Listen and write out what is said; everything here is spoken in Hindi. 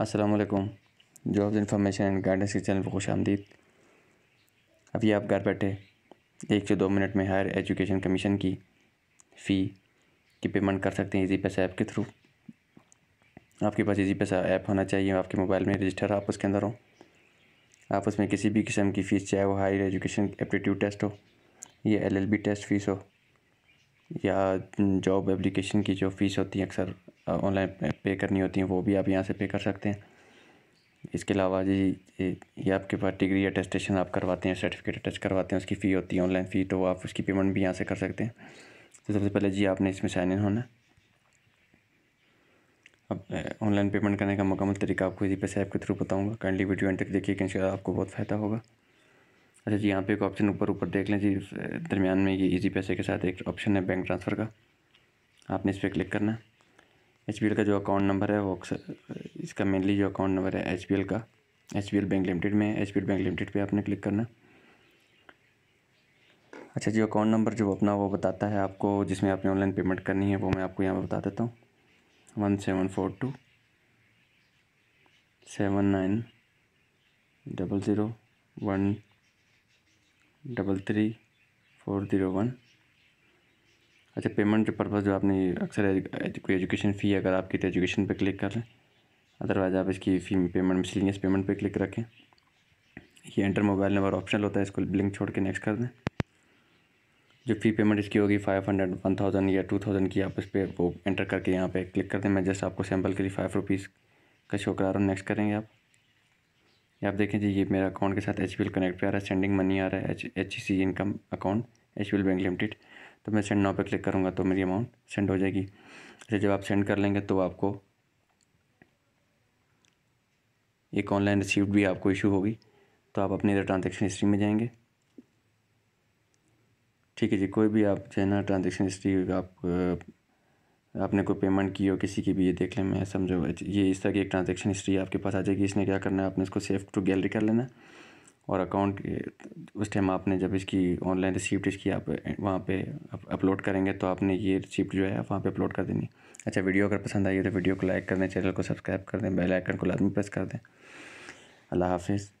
असलकुम जॉब्स इंफॉर्मेशन एंड गाइडेंस के चैनल पर खुश आमदीद अभी आप घर बैठे एक से दो मिनट में हायर एजुकेशन कमीशन की फ़ी की पेमेंट कर सकते हैं इजी पैसा ऐप के थ्रू आपके पास इजी पैसा ऐप होना चाहिए आपके मोबाइल में रजिस्टर आप उसके अंदर हो आप उसमें किसी भी किस्म की फ़ीस चाहे वो हायर एजुकेशन एप्टीट्यूड टेस्ट हो या बी टेस्ट फ़ीस हो या जॉब एप्लीकेशन की जो फ़ीस होती है अक्सर ऑनलाइन पे करनी होती है वो भी आप यहाँ से पे कर सकते हैं इसके अलावा जी ये आपके पास डिग्री अटेस्टेशन आप करवाते हैं सर्टिफिकेट अटैच करवाते हैं उसकी फ़ी होती है ऑनलाइन फ़ी तो आप उसकी पेमेंट भी यहाँ से कर सकते हैं तो सबसे पहले जी आपने इसमें साइन इन होना अब ऑनलाइन पेमेंट करने का मुकम्मल तरीका आपको इसी पैसे ऐप के थ्रू बताऊँगा काइंडली वीडियो एंड तक देखिए कि इन आपको बहुत फ़ायदा होगा अच्छा जी यहाँ पे एक ऑप्शन ऊपर ऊपर देख लें जी दरमियान में ये इजी पैसे के साथ एक ऑप्शन है बैंक ट्रांसफ़र का आपने इस पर क्लिक करना है एच का जो अकाउंट नंबर है वो अक्सर इसका मेनली जो अकाउंट नंबर है एच का एच बैंक लिमिटेड में एच बैंक लिमिटेड पर आपने क्लिक करना अच्छा जी अकाउंट नंबर जो अपना वो बताता है आपको जिसमें आपने ऑनलाइन पेमेंट करनी है वो मैं आपको यहाँ पर बता देता हूँ one seven four two seven nine double zero one double three four zero one अच्छा पेमेंट जो पर्पज़ जो आपने अक्सर कोई एजुकेशन फ़ी अगर आपकी तो एजुकेशन पे क्लिक कर लें अदरवाइज़ आप इसकी फ़ी पेमेंट मिसलिनियस पेमेंट पे क्लिक रखें ये एंटर मोबाइल नंबर ऑप्शनल होता है इसको लिंक छोड़ के नेक्स्ट कर दें जो फ़ी पेमेंट इसकी होगी फाइव हंड्रेड वन थाउजेंड या टू थाउजेंड की आप इस पर वो एंटर करके यहाँ पे क्लिक कर दें मैं जस्ट आपको सैम्पल के लिए फ़ाइव रुपीज़ का शो करा रहा हूँ नेक्स्ट करेंगे आप आप देखें जी ये मेरा अकाउंट के साथ एच एल कनेक्ट पर आ रहा है सेंडिंग मनी आ रहा है H H C income account H L bank limited तो मैं सेंड नाउ पे क्लिक करूँगा तो मेरी अमाउंट सेंड हो जाएगी अच्छा जब आप सेंड कर लेंगे तो आपको एक ऑनलाइन रिसिप्ट भी आपको इशू होगी तो आप अपने इधर ट्रांजेक्शन हिस्ट्री में जाएंगे ठीक है जी कोई भी आप जो है ना ट्रांजेक्शन हिस्ट्री आप आपने कोई पेमेंट की हो किसी की भी ये देख लें मैं समझो ये इस तरह की एक ट्रांजेक्शन हिस्ट्री आपके पास आ जाएगी इसने क्या करना है आपने इसको सेव टू गैलरी कर लेना और अकाउंट उस टाइम आपने जब इसकी ऑनलाइन रिसिप्ट इसकी आप वहाँ पे अपलोड करेंगे तो आपने ये रिसिप्ट जो है वहाँ पे अपलोड कर देनी अच्छा वीडियो अगर पसंद आई है तो वीडियो को लाइक कर दें चैनल को सब्सक्राइब कर दें बेल आइकन को लाजमी प्रेस कर दें अल्लाह हाफिज़